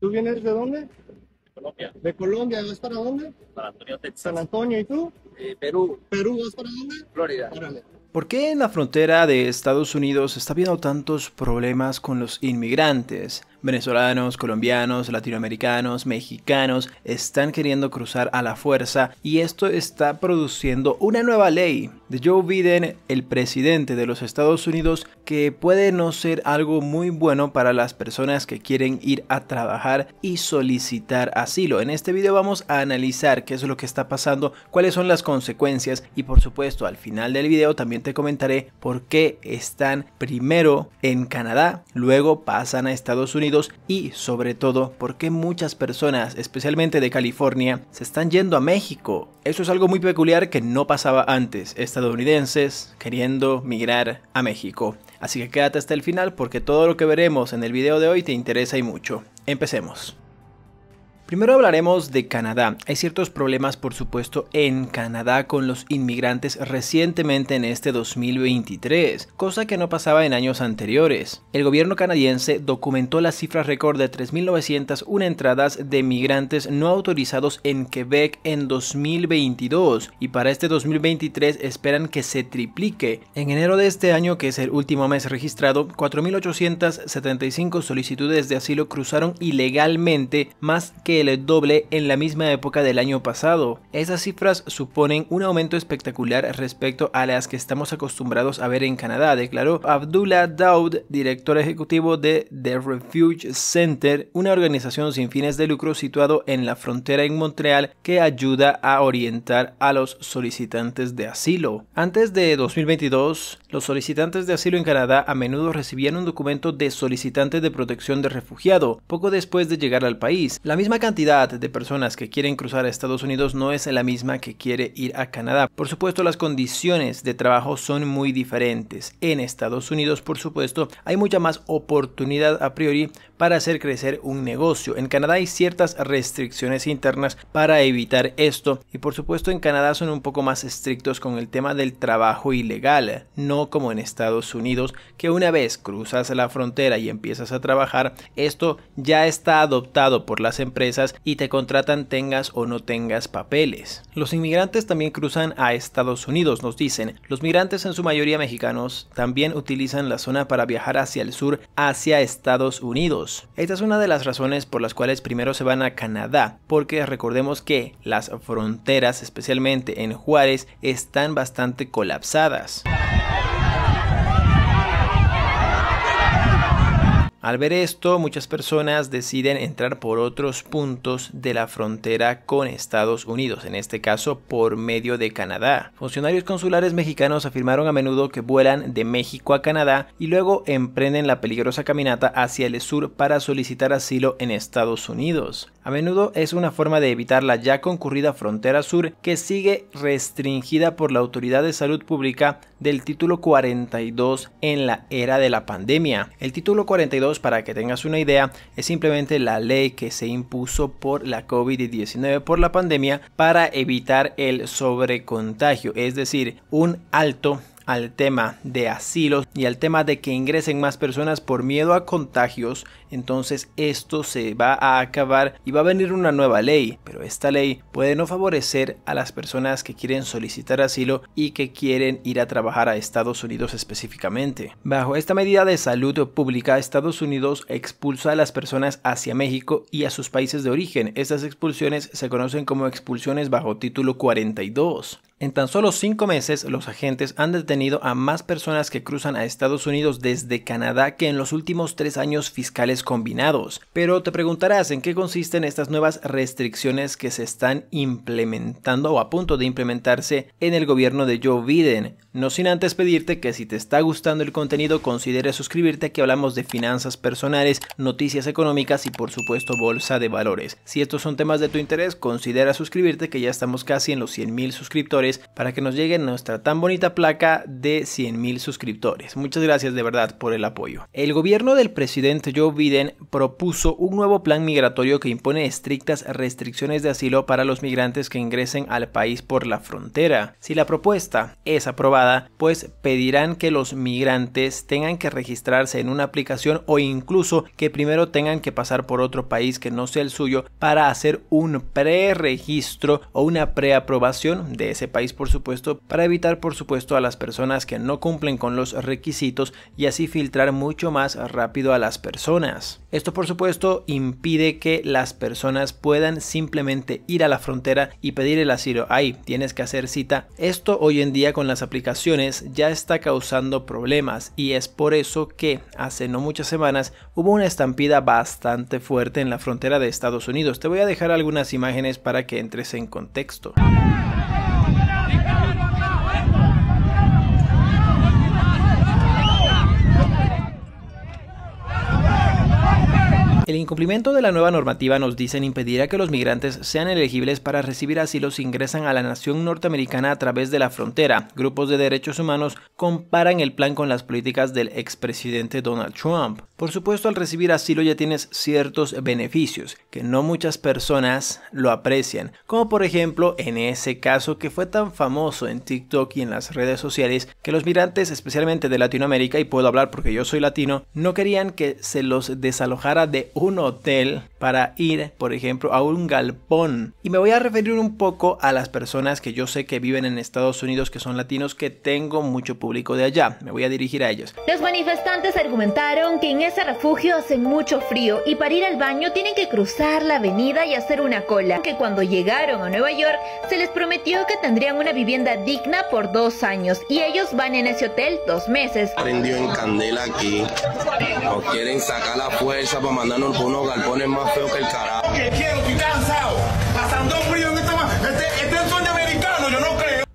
¿Tú vienes de dónde? Colombia. ¿De Colombia? ¿Vas para dónde? Para Antonio, Texas. San Antonio, ¿y tú? Eh, Perú. ¿Perú? ¿Vas para dónde? Florida. ¿Por qué en la frontera de Estados Unidos está habiendo tantos problemas con los inmigrantes? Venezolanos, colombianos, latinoamericanos, mexicanos están queriendo cruzar a la fuerza y esto está produciendo una nueva ley de Joe Biden, el presidente de los Estados Unidos, que puede no ser algo muy bueno para las personas que quieren ir a trabajar y solicitar asilo. En este video vamos a analizar qué es lo que está pasando, cuáles son las consecuencias y por supuesto al final del video también te comentaré por qué están primero en Canadá, luego pasan a Estados Unidos y sobre todo por qué muchas personas, especialmente de California, se están yendo a México. Eso es algo muy peculiar que no pasaba antes, estadounidenses queriendo migrar a México. Así que quédate hasta el final porque todo lo que veremos en el video de hoy te interesa y mucho. Empecemos. Primero hablaremos de Canadá. Hay ciertos problemas, por supuesto, en Canadá con los inmigrantes recientemente en este 2023, cosa que no pasaba en años anteriores. El gobierno canadiense documentó la cifra récord de 3.901 entradas de migrantes no autorizados en Quebec en 2022 y para este 2023 esperan que se triplique. En enero de este año, que es el último mes registrado, 4.875 solicitudes de asilo cruzaron ilegalmente más que doble en la misma época del año pasado. Esas cifras suponen un aumento espectacular respecto a las que estamos acostumbrados a ver en Canadá, declaró Abdullah Daoud, director ejecutivo de The Refuge Center, una organización sin fines de lucro situado en la frontera en Montreal que ayuda a orientar a los solicitantes de asilo. Antes de 2022, los solicitantes de asilo en Canadá a menudo recibían un documento de solicitante de protección de refugiado, poco después de llegar al país. La misma cantidad de personas que quieren cruzar a Estados Unidos no es la misma que quiere ir a Canadá. Por supuesto, las condiciones de trabajo son muy diferentes. En Estados Unidos, por supuesto, hay mucha más oportunidad a priori para hacer crecer un negocio. En Canadá hay ciertas restricciones internas para evitar esto y por supuesto en Canadá son un poco más estrictos con el tema del trabajo ilegal, no como en Estados Unidos, que una vez cruzas la frontera y empiezas a trabajar, esto ya está adoptado por las empresas y te contratan tengas o no tengas papeles. Los inmigrantes también cruzan a Estados Unidos, nos dicen. Los migrantes, en su mayoría mexicanos, también utilizan la zona para viajar hacia el sur, hacia Estados Unidos. Esta es una de las razones por las cuales primero se van a Canadá, porque recordemos que las fronteras, especialmente en Juárez, están bastante colapsadas. Al ver esto, muchas personas deciden entrar por otros puntos de la frontera con Estados Unidos, en este caso por medio de Canadá. Funcionarios consulares mexicanos afirmaron a menudo que vuelan de México a Canadá y luego emprenden la peligrosa caminata hacia el sur para solicitar asilo en Estados Unidos. A menudo es una forma de evitar la ya concurrida frontera sur que sigue restringida por la Autoridad de Salud Pública del título 42 en la era de la pandemia. El título 42 para que tengas una idea, es simplemente la ley que se impuso por la COVID-19, por la pandemia, para evitar el sobrecontagio, es decir, un alto al tema de asilos y al tema de que ingresen más personas por miedo a contagios, entonces esto se va a acabar y va a venir una nueva ley, pero esta ley puede no favorecer a las personas que quieren solicitar asilo y que quieren ir a trabajar a Estados Unidos específicamente. Bajo esta medida de salud pública, Estados Unidos expulsa a las personas hacia México y a sus países de origen. Estas expulsiones se conocen como expulsiones bajo título 42. En tan solo cinco meses, los agentes han detenido a más personas que cruzan a Estados Unidos desde Canadá que en los últimos tres años fiscales combinados. Pero te preguntarás en qué consisten estas nuevas restricciones que se están implementando o a punto de implementarse en el gobierno de Joe Biden. No sin antes pedirte que si te está gustando el contenido, considere suscribirte. que hablamos de finanzas personales, noticias económicas y por supuesto bolsa de valores. Si estos son temas de tu interés, considera suscribirte que ya estamos casi en los 100.000 suscriptores para que nos llegue nuestra tan bonita placa de 100.000 suscriptores. Muchas gracias de verdad por el apoyo. El gobierno del presidente Joe Biden propuso un nuevo plan migratorio que impone estrictas restricciones de asilo para los migrantes que ingresen al país por la frontera. Si la propuesta es aprobada, pues pedirán que los migrantes tengan que registrarse en una aplicación o incluso que primero tengan que pasar por otro país que no sea el suyo para hacer un preregistro o una preaprobación de ese país por supuesto para evitar por supuesto a las personas que no cumplen con los requisitos y así filtrar mucho más rápido a las personas. Esto por supuesto impide que las personas puedan simplemente ir a la frontera y pedir el asilo. Ahí tienes que hacer cita. Esto hoy en día con las aplicaciones ya está causando problemas y es por eso que hace no muchas semanas hubo una estampida bastante fuerte en la frontera de Estados Unidos. Te voy a dejar algunas imágenes para que entres en contexto. El incumplimiento de la nueva normativa nos dicen impedirá que los migrantes sean elegibles para recibir asilo si ingresan a la nación norteamericana a través de la frontera. Grupos de derechos humanos comparan el plan con las políticas del expresidente Donald Trump. Por supuesto, al recibir asilo ya tienes ciertos beneficios que no muchas personas lo aprecian, como por ejemplo en ese caso que fue tan famoso en TikTok y en las redes sociales que los migrantes, especialmente de Latinoamérica, y puedo hablar porque yo soy latino, no querían que se los desalojara de un hotel para ir, por ejemplo, a un galpón. Y me voy a referir un poco a las personas que yo sé que viven en Estados Unidos, que son latinos, que tengo mucho público de allá. Me voy a dirigir a ellos. Los manifestantes argumentaron que en ese refugio hace mucho frío y para ir al baño tienen que cruzar la avenida y hacer una cola. Que cuando llegaron a Nueva York se les prometió que tendrían una vivienda digna por dos años y ellos van en ese hotel dos meses. Prendió en candela aquí. Nos quieren sacar la fuerza para mandarnos unos galpones más feos que el carajo.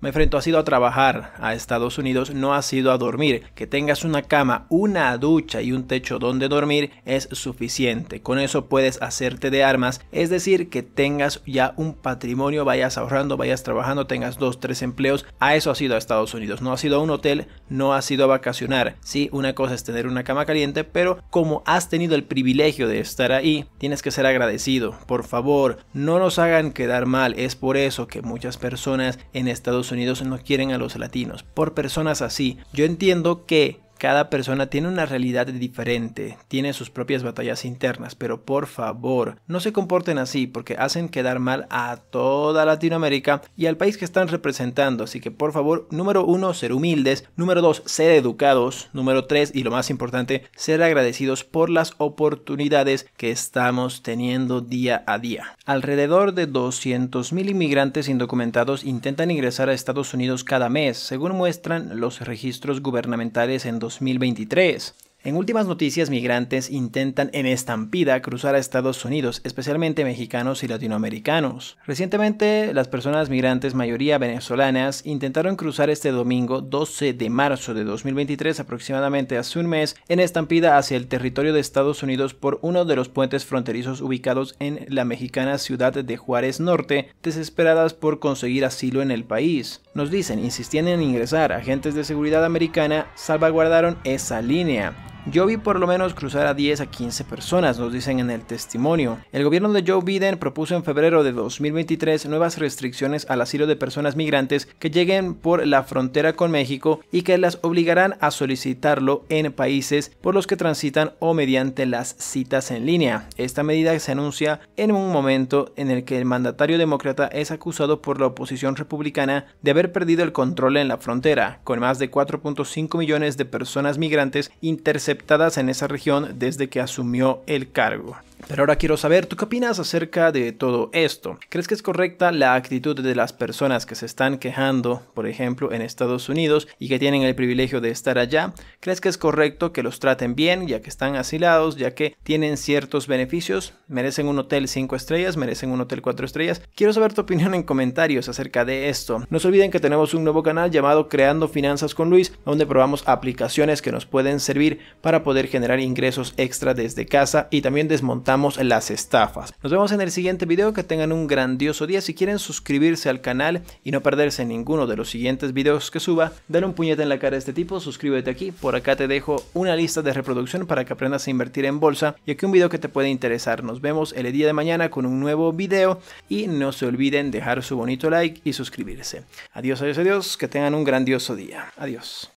Me enfrento ha sido a trabajar a Estados Unidos, no ha sido a dormir. Que tengas una cama, una ducha y un techo donde dormir es suficiente. Con eso puedes hacerte de armas, es decir, que tengas ya un patrimonio, vayas ahorrando, vayas trabajando, tengas dos, tres empleos. A eso ha sido a Estados Unidos, no ha sido a un hotel, no ha sido a vacacionar. Sí, una cosa es tener una cama caliente, pero como has tenido el privilegio de estar ahí, tienes que ser agradecido. Por favor, no nos hagan quedar mal. Es por eso que muchas personas en Estados Unidos Unidos no quieren a los latinos, por personas así. Yo entiendo que cada persona tiene una realidad diferente, tiene sus propias batallas internas, pero por favor, no se comporten así porque hacen quedar mal a toda Latinoamérica y al país que están representando. Así que por favor, número uno, ser humildes, número dos, ser educados, número tres, y lo más importante, ser agradecidos por las oportunidades que estamos teniendo día a día. Alrededor de 200.000 inmigrantes indocumentados intentan ingresar a Estados Unidos cada mes, según muestran los registros gubernamentales en 2023. En últimas noticias, migrantes intentan en estampida cruzar a Estados Unidos, especialmente mexicanos y latinoamericanos. Recientemente, las personas migrantes, mayoría venezolanas, intentaron cruzar este domingo 12 de marzo de 2023, aproximadamente hace un mes, en estampida hacia el territorio de Estados Unidos por uno de los puentes fronterizos ubicados en la mexicana ciudad de Juárez Norte, desesperadas por conseguir asilo en el país. Nos dicen, insistiendo en ingresar, agentes de seguridad americana salvaguardaron esa línea. Yo vi por lo menos cruzar a 10 a 15 personas, nos dicen en el testimonio. El gobierno de Joe Biden propuso en febrero de 2023 nuevas restricciones al asilo de personas migrantes que lleguen por la frontera con México y que las obligarán a solicitarlo en países por los que transitan o mediante las citas en línea. Esta medida se anuncia en un momento en el que el mandatario demócrata es acusado por la oposición republicana de haber perdido el control en la frontera, con más de 4.5 millones de personas migrantes interceptadas aceptadas en esa región desde que asumió el cargo. Pero ahora quiero saber, ¿tú qué opinas acerca de todo esto? ¿Crees que es correcta la actitud de las personas que se están quejando, por ejemplo, en Estados Unidos y que tienen el privilegio de estar allá? ¿Crees que es correcto que los traten bien, ya que están asilados, ya que tienen ciertos beneficios? ¿Merecen un hotel 5 estrellas? ¿Merecen un hotel 4 estrellas? Quiero saber tu opinión en comentarios acerca de esto. No se olviden que tenemos un nuevo canal llamado Creando Finanzas con Luis, donde probamos aplicaciones que nos pueden servir para poder generar ingresos extra desde casa y también desmontar las estafas. Nos vemos en el siguiente video, que tengan un grandioso día. Si quieren suscribirse al canal y no perderse ninguno de los siguientes videos que suba, dale un puñete en la cara a este tipo, suscríbete aquí, por acá te dejo una lista de reproducción para que aprendas a invertir en bolsa y aquí un video que te puede interesar. Nos vemos el día de mañana con un nuevo video y no se olviden dejar su bonito like y suscribirse. Adiós, adiós, adiós, que tengan un grandioso día. Adiós.